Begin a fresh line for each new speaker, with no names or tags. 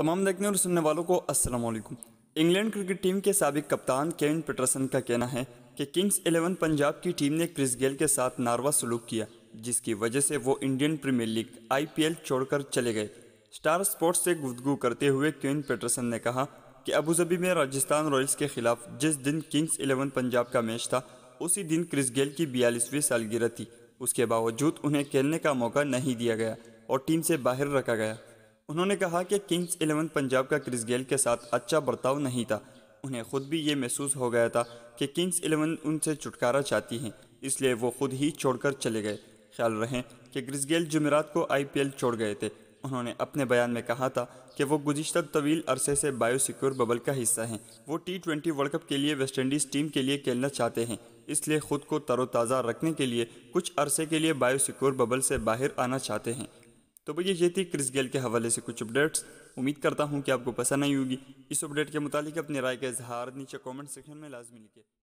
तमाम देखने और सुनने वालों को अस्सलाम वालेकुम इंग्लैंड क्रिकेट टीम के सबक कप्तान केविन पेटरसन का कहना है कि किंग्स इलेवन पंजाब की टीम ने क्रिस गेल के साथ नारवा सलूक किया जिसकी वजह से वो इंडियन प्रीमियर लीग आईपीएल छोड़कर चले गए स्टार स्पोर्ट्स से गुफ्तगू करते हुए केविन पेटरसन ने कहा कि अबूजबी में राजस्थान रॉयल्स के खिलाफ जिस दिन किंग्स इलेवन पंजाब का मैच था उसी दिन क्रिस गेल की बयालीसवीं सालगिरह थी उसके बावजूद उन्हें खेलने का मौका नहीं दिया गया और टीम से बाहर रखा गया उन्होंने कहा कि किंग्स इलेवन पंजाब का क्रिस गेल के साथ अच्छा बर्ताव नहीं था उन्हें खुद भी ये महसूस हो गया था कि किंग्स इलेवन उनसे छुटकारा चाहती हैं इसलिए वो खुद ही छोड़कर चले गए ख्याल रहें कि क्रिस गेल जमेरात को आईपीएल छोड़ गए थे उन्होंने अपने बयान में कहा था कि वो गुजशत तवील अरसे से बायोसिक्योर बबल का हिस्सा हैं वो टी ट्वेंटी वर्ल्ड कप के लिए वेस्टइंडीज़ टीम के लिए खेलना चाहते हैं इसलिए ख़ुद को तरोताज़ा रखने के लिए कुछ अरसे के लिए बायोसिक्योर बबल से बाहर आना चाहते हैं तो भैया ये थी क्रिस गेल के हवाले से कुछ अपडेट्स उम्मीद करता हूँ कि आपको पसंद आई होगी इस अपडेट के मुताबिक अपनी राय का इजहार नीचे कमेंट सेक्शन में लाजमी लिखे